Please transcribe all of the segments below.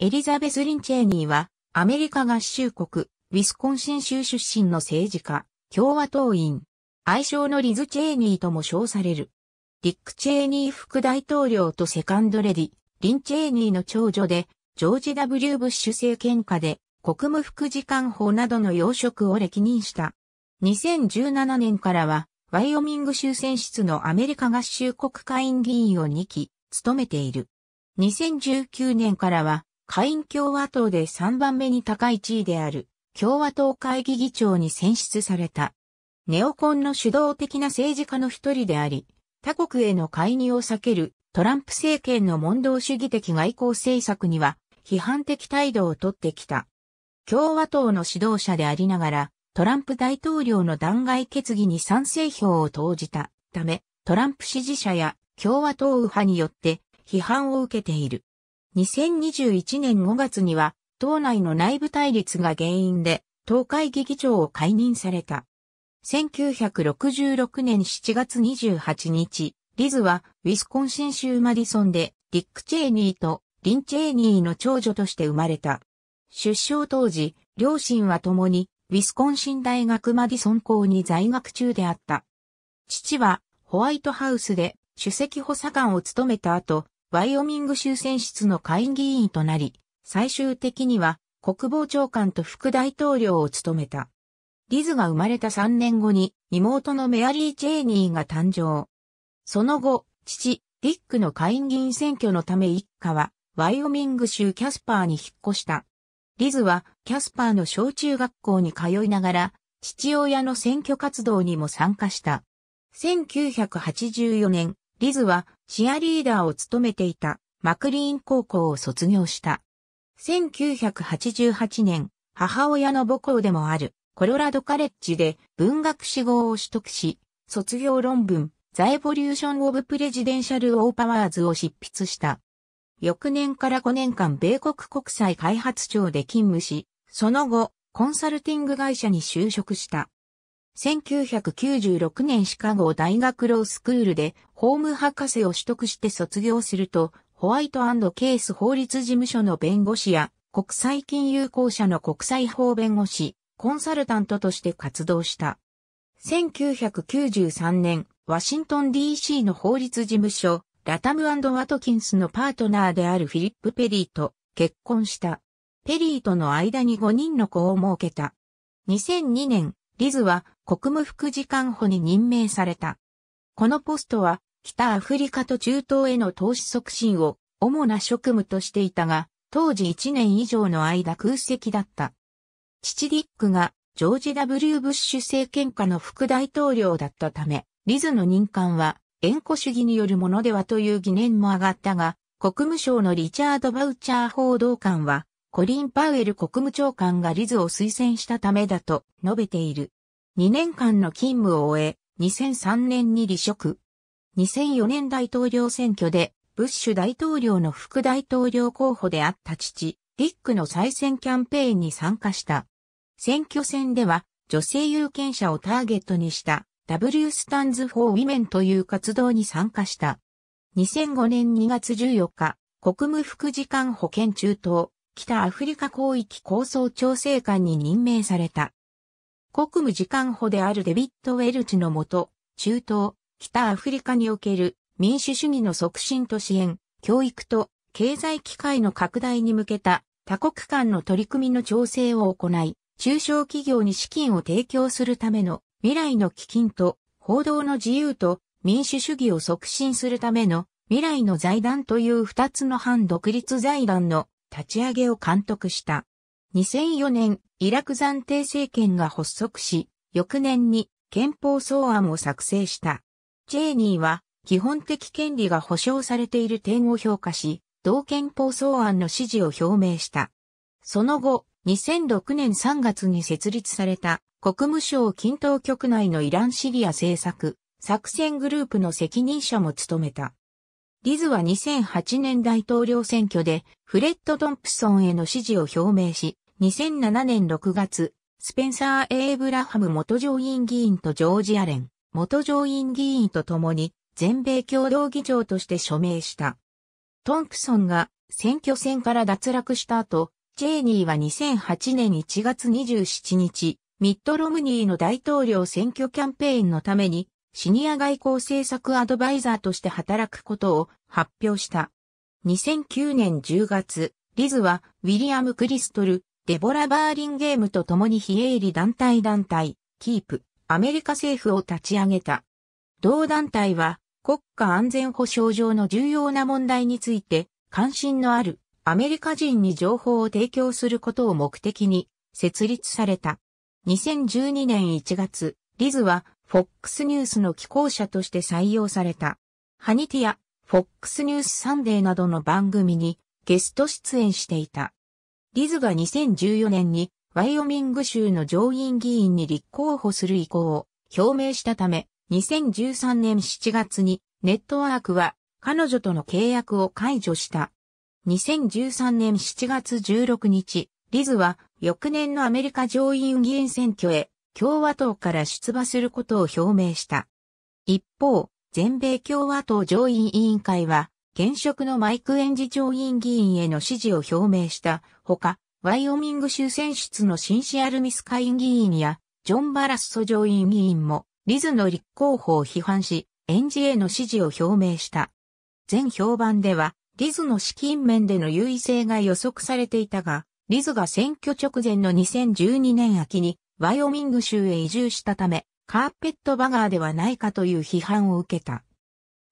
エリザベス・リン・チェーニーは、アメリカ合衆国、ウィスコンシン州出身の政治家、共和党員。愛称のリズ・チェーニーとも称される。ディック・チェーニー副大統領とセカンドレディ、リン・チェーニーの長女で、ジョージ・ W・ ブッシュ政権下で、国務副次官法などの要職を歴任した。2017年からは、ワイオミング州選出のアメリカ合衆国会員議員を2期、務めている。2019年からは、下院共和党で3番目に高い地位である共和党会議議長に選出された。ネオコンの主導的な政治家の一人であり、他国への介入を避けるトランプ政権の問答主義的外交政策には批判的態度をとってきた。共和党の指導者でありながら、トランプ大統領の弾劾決議に賛成票を投じたため、トランプ支持者や共和党右派によって批判を受けている。2021年5月には、党内の内部対立が原因で、党会議議長を解任された。1966年7月28日、リズは、ウィスコンシン州マディソンで、ディック・チェーニーと、リン・チェーニーの長女として生まれた。出生当時、両親は共に、ウィスコンシン大学マディソン校に在学中であった。父は、ホワイトハウスで、首席補佐官を務めた後、ワイオミング州選出の会議員となり、最終的には国防長官と副大統領を務めた。リズが生まれた3年後に妹のメアリー・チェーニーが誕生。その後、父、ディックの会議員選挙のため一家は、ワイオミング州キャスパーに引っ越した。リズはキャスパーの小中学校に通いながら、父親の選挙活動にも参加した。1984年、リズはチアリーダーを務めていたマクリーン高校を卒業した。1988年、母親の母校でもあるコロラドカレッジで文学士号を取得し、卒業論文、ザエボリューション・オブ・プレジデンシャル・オー・パワーズを執筆した。翌年から5年間米国国際開発庁で勤務し、その後、コンサルティング会社に就職した。1996年シカゴ大学ロースクールで法務博士を取得して卒業すると、ホワイトケース法律事務所の弁護士や、国際金融公社の国際法弁護士、コンサルタントとして活動した。1993年、ワシントン DC の法律事務所、ラタムワトキンスのパートナーであるフィリップ・ペリーと結婚した。ペリーとの間に5人の子を設けた。2002年、リズは国務副次官補に任命された。このポストは北アフリカと中東への投資促進を主な職務としていたが、当時1年以上の間空席だった。父ディックがジョージ・ W・ ブッシュ政権下の副大統領だったため、リズの任官は、縁故主義によるものではという疑念も上がったが、国務省のリチャード・バウチャー報道官は、コリン・パウエル国務長官がリズを推薦したためだと述べている。2年間の勤務を終え、2003年に離職。2004年大統領選挙で、ブッシュ大統領の副大統領候補であった父、ディックの再選キャンペーンに参加した。選挙戦では、女性有権者をターゲットにした W スタンズフォーウィメンという活動に参加した。2005年2月14日、国務副次官保健中東、北アフリカ広域構想調整官に任命された。国務次官補であるデビッド・ウェルチのもと、中東、北アフリカにおける民主主義の促進と支援、教育と経済機会の拡大に向けた多国間の取り組みの調整を行い、中小企業に資金を提供するための未来の基金と報道の自由と民主主義を促進するための未来の財団という二つの反独立財団の立ち上げを監督した。2004年、イラク暫定政権が発足し、翌年に憲法草案を作成した。チェーニーは基本的権利が保障されている点を評価し、同憲法草案の支持を表明した。その後、2006年3月に設立された国務省均等局内のイランシリア政策、作戦グループの責任者も務めた。リズは2008年大統領選挙でフレッド・トンプソンへの支持を表明し、2007年6月、スペンサー・エイブラハム元上院議員とジョージ・アレン、元上院議員と共に全米共同議長として署名した。トンプソンが選挙戦から脱落した後、ジェイニーは2008年1月27日、ミッドロムニーの大統領選挙キャンペーンのために、シニア外交政策アドバイザーとして働くことを発表した。2009年10月、リズはウィリアム・クリストル、デボラ・バーリンゲームと共に非営利団体団体、キープ、アメリカ政府を立ち上げた。同団体は国家安全保障上の重要な問題について関心のあるアメリカ人に情報を提供することを目的に設立された。2012年1月、リズは FOX ニュースの寄稿者として採用された。ハニティア、FOX ニュースサンデーなどの番組にゲスト出演していた。リズが2014年にワイオミング州の上院議員に立候補する意向を表明したため、2013年7月にネットワークは彼女との契約を解除した。2013年7月16日、リズは翌年のアメリカ上院議員選挙へ共和党から出馬することを表明した。一方、全米共和党上院委員会は現職のマイク・エンジ上院議員への支持を表明したほか、ワイオミング州選出のシンシアルミス会議員や、ジョン・バラッソ上院議員も、リズの立候補を批判し、演じへの支持を表明した。全評判では、リズの資金面での優位性が予測されていたが、リズが選挙直前の2012年秋に、ワイオミング州へ移住したため、カーペットバガーではないかという批判を受けた。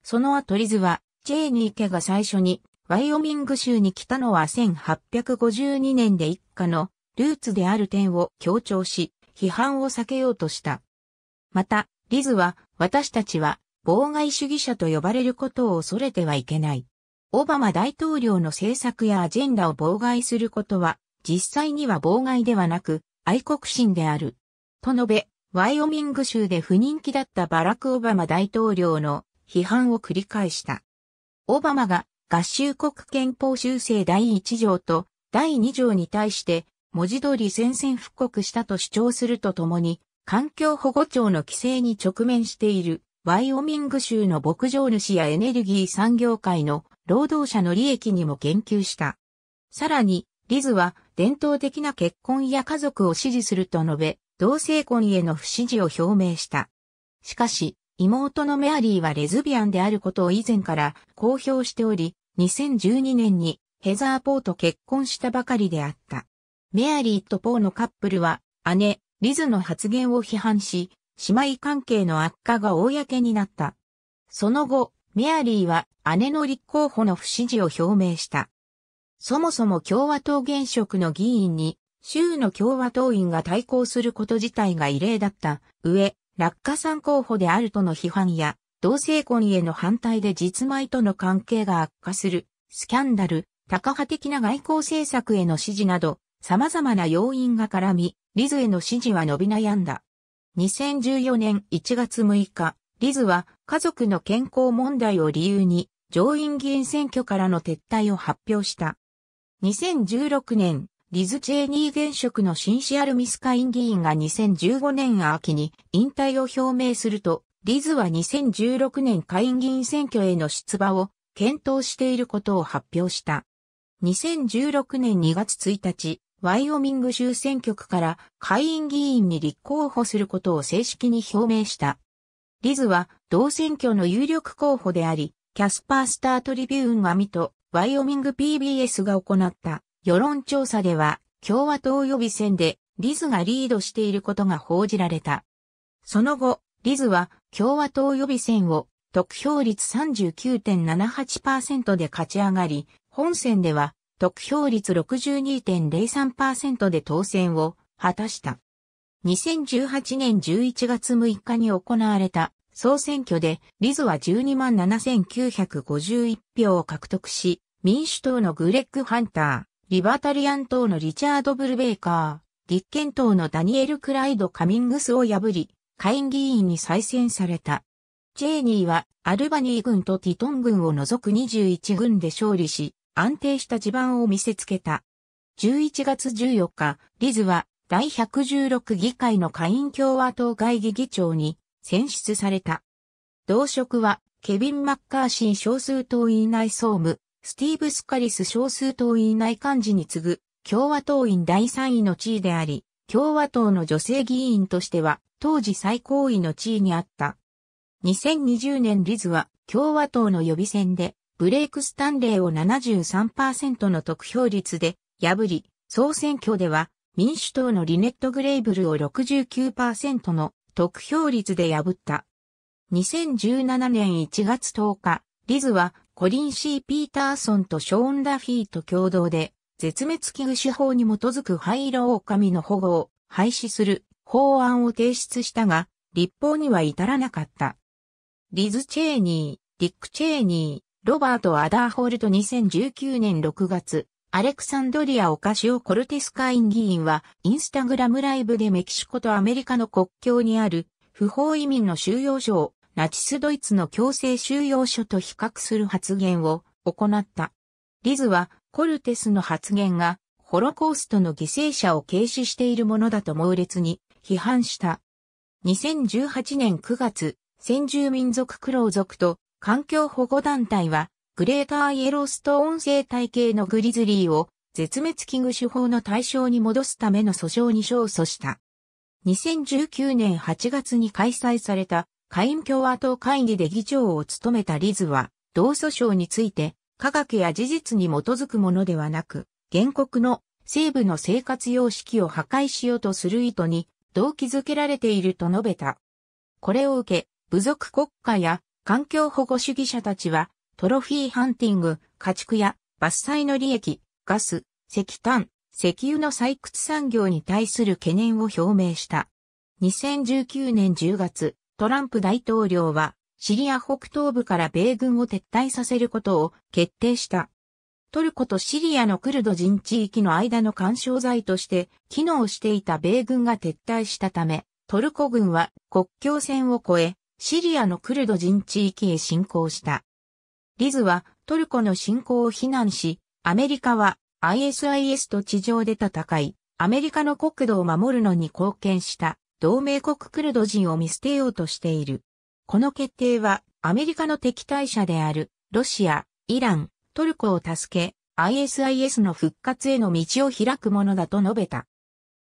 その後リズは、ジェーニー家が最初にワイオミング州に来たのは1852年で一家のルーツである点を強調し、批判を避けようとした。また、リズは、私たちは、妨害主義者と呼ばれることを恐れてはいけない。オバマ大統領の政策やアジェンダを妨害することは、実際には妨害ではなく、愛国心である。と述べ、ワイオミング州で不人気だったバラク・オバマ大統領の批判を繰り返した。オバマが合衆国憲法修正第1条と第2条に対して、文字通り宣戦布告したと主張するとともに、環境保護庁の規制に直面している、ワイオミング州の牧場主やエネルギー産業界の労働者の利益にも言及した。さらに、リズは伝統的な結婚や家族を支持すると述べ、同性婚への不支持を表明した。しかし、妹のメアリーはレズビアンであることを以前から公表しており、2012年にヘザー・ポーと結婚したばかりであった。メアリーとポーのカップルは、姉、リズの発言を批判し、姉妹関係の悪化が公になった。その後、メアリーは姉の立候補の不支持を表明した。そもそも共和党現職の議員に、州の共和党員が対抗すること自体が異例だった上、落下産候補であるとの批判や、同性婚への反対で実米との関係が悪化する、スキャンダル、高派的な外交政策への支持など、様々な要因が絡み、リズへの支持は伸び悩んだ。2014年1月6日、リズは家族の健康問題を理由に上院議員選挙からの撤退を発表した。2016年リズ・チェーニー現職のシンシアルミス下院議員が2015年秋に引退を表明すると、リズは2016年下院議員選挙への出馬を検討していることを発表した。2016年2月1日、ワイオミング州選挙区から下院議員に立候補することを正式に表明した。リズは同選挙の有力候補であり、キャスパースタートリビューンが見と、ワイオミング PBS が行った世論調査では共和党予備選でリズがリードしていることが報じられた。その後、リズは共和党予備選を得票率39.78%で勝ち上がり、本選では得票率62.03%で当選を果たした。2018年11月6日に行われた総選挙でリズは12万7951票を獲得し、民主党のグレッグ・ハンター、リバタリアン党のリチャード・ブルベイカー、立憲党のダニエル・クライド・カミングスを破り、下院議員に再選された。チェーニーはアルバニー軍とティトン軍を除く21軍で勝利し、安定した地盤を見せつけた。11月14日、リズは第116議会の下院共和党会議議長に選出された。同職はケビン・マッカーシー少数党院内総務、スティーブ・スカリス少数党員内幹事に次ぐ共和党員第3位の地位であり、共和党の女性議員としては当時最高位の地位にあった。2020年リズは共和党の予備選でブレイク・スタンレーを73%の得票率で破り、総選挙では民主党のリネット・グレイブルを69%の得票率で破った。2017年1月10日、リズはコリン・シー・ピーターソンとショーン・ラフィーと共同で、絶滅危惧種法に基づく灰色狼の保護を廃止する法案を提出したが、立法には至らなかった。リズ・チェーニー、ディック・チェーニー、ロバート・アダーホールド。2019年6月、アレクサンドリア・オカシオ・コルテス会院議員は、インスタグラムライブでメキシコとアメリカの国境にある、不法移民の収容所をナチスドイツの強制収容所と比較する発言を行った。リズはコルテスの発言がホロコーストの犠牲者を軽視しているものだと猛烈に批判した。2018年9月、先住民族苦労族と環境保護団体はグレーターイエローストーン生態系のグリズリーを絶滅危惧種法の対象に戻すための訴訟に勝訴した。2019年8月に開催された下院共和党会議で議長を務めたリズは、同訴訟について、科学や事実に基づくものではなく、原告の西部の生活様式を破壊しようとする意図に動機づけられていると述べた。これを受け、部族国家や環境保護主義者たちは、トロフィーハンティング、家畜や伐採の利益、ガス、石炭、石油の採掘産業に対する懸念を表明した。2019年10月、トランプ大統領はシリア北東部から米軍を撤退させることを決定した。トルコとシリアのクルド人地域の間の干渉剤として機能していた米軍が撤退したため、トルコ軍は国境線を越え、シリアのクルド人地域へ侵攻した。リズはトルコの侵攻を非難し、アメリカは ISIS と地上で戦い、アメリカの国土を守るのに貢献した。同盟国クルド人を見捨てようとしている。この決定はアメリカの敵対者であるロシア、イラン、トルコを助け ISIS の復活への道を開くものだと述べた。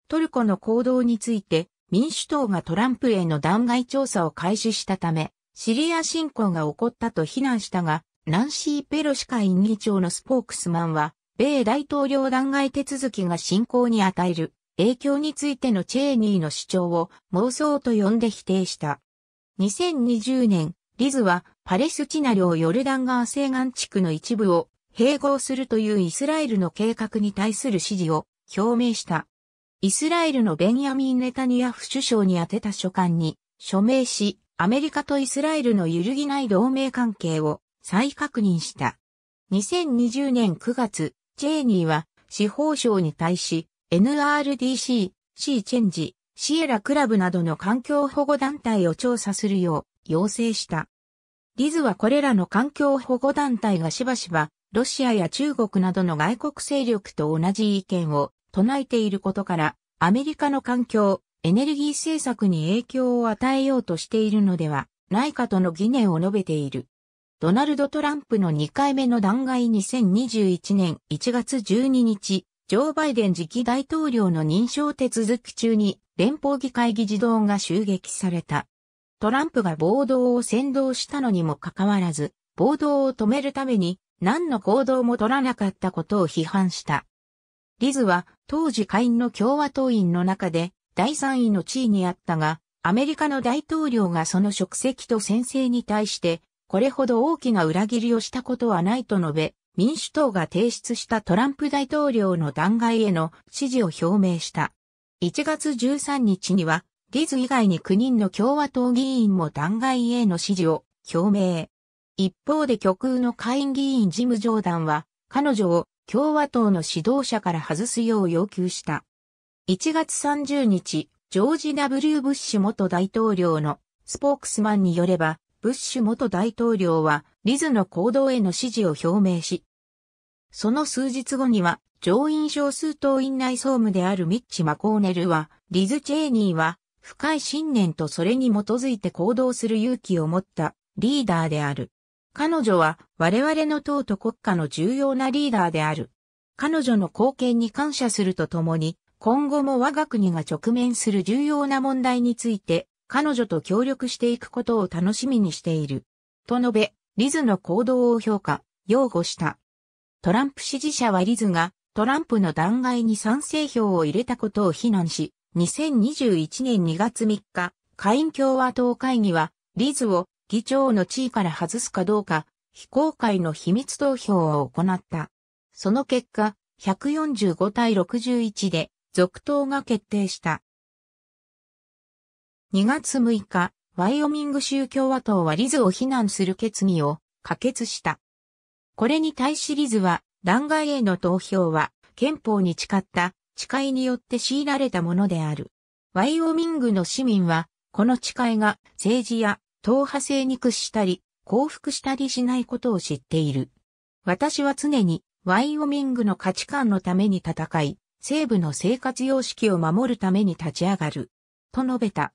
トルコの行動について民主党がトランプへの弾劾調査を開始したため、シリア侵攻が起こったと非難したが、ナンシー・ペロシ下院議長のスポークスマンは、米大統領弾劾手続きが進行に与える影響についてのチェーニーの主張を妄想と呼んで否定した。2020年、リズはパレスチナ領ヨルダン川西岸地区の一部を併合するというイスラエルの計画に対する支持を表明した。イスラエルのベンヤミン・ネタニヤフ首相に宛てた書簡に署名し、アメリカとイスラエルの揺るぎない同盟関係を再確認した。2020年9月、チェーニーは司法省に対し、NRDC、シーチェンジ、シエラクラブなどの環境保護団体を調査するよう要請した。リズはこれらの環境保護団体がしばしばロシアや中国などの外国勢力と同じ意見を唱えていることからアメリカの環境、エネルギー政策に影響を与えようとしているのではないかとの疑念を述べている。ドナルド・トランプの2回目の弾劾2021年1月12日、ジョー・バイデン次期大統領の認証手続き中に連邦議会議事堂が襲撃された。トランプが暴動を先導したのにもかかわらず、暴動を止めるために何の行動も取らなかったことを批判した。リズは当時下院の共和党員の中で第三位の地位にあったが、アメリカの大統領がその職責と先生に対して、これほど大きな裏切りをしたことはないと述べ、民主党が提出したトランプ大統領の弾劾への支持を表明した。1月13日には、リズ以外に9人の共和党議員も弾劾への支持を表明。一方で極右の下院議員ジム・ジョーダンは、彼女を共和党の指導者から外すよう要求した。1月30日、ジョージ・ W・ ブッシュ元大統領のスポークスマンによれば、ブッシュ元大統領はリズの行動への支持を表明し、その数日後には上院少数党院内総務であるミッチ・マコーネルは、リズ・チェーニーは深い信念とそれに基づいて行動する勇気を持ったリーダーである。彼女は我々の党と国家の重要なリーダーである。彼女の貢献に感謝するとともに、今後も我が国が直面する重要な問題について彼女と協力していくことを楽しみにしている。と述べ、リズの行動を評価、擁護した。トランプ支持者はリズがトランプの弾劾に賛成票を入れたことを非難し、2021年2月3日、下院共和党会議は、リズを議長の地位から外すかどうか、非公開の秘密投票を行った。その結果、145対61で続投が決定した。2月6日、ワイオミング州共和党はリズを非難する決議を可決した。これに対しリズは、弾劾への投票は、憲法に誓った誓いによって強いられたものである。ワイオミングの市民は、この誓いが政治や党派性に屈したり、降伏したりしないことを知っている。私は常にワイオミングの価値観のために戦い、西部の生活様式を守るために立ち上がる。と述べた。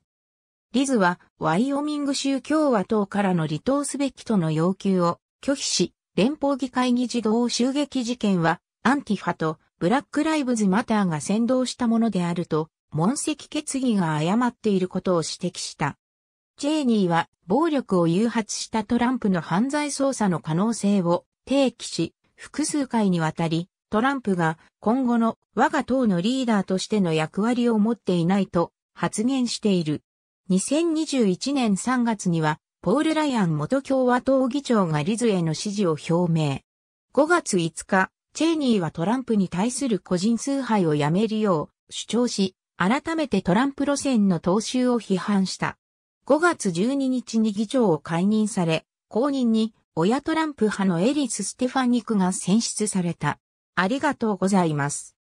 リズは、ワイオミング州共和党からの離党すべきとの要求を拒否し、連邦議会議事堂襲撃事件は、アンティファとブラックライブズマターが先導したものであると、問責決議が誤っていることを指摘した。ジェーニーは暴力を誘発したトランプの犯罪捜査の可能性を提起し、複数回にわたり、トランプが今後の我が党のリーダーとしての役割を持っていないと発言している。2021年3月には、ポール・ライアン元共和党議長がリズへの支持を表明。5月5日、チェイニーはトランプに対する個人崇拝をやめるよう主張し、改めてトランプ路線の踏襲を批判した。5月12日に議長を解任され、後任に親トランプ派のエリス・ステファニクが選出された。ありがとうございます。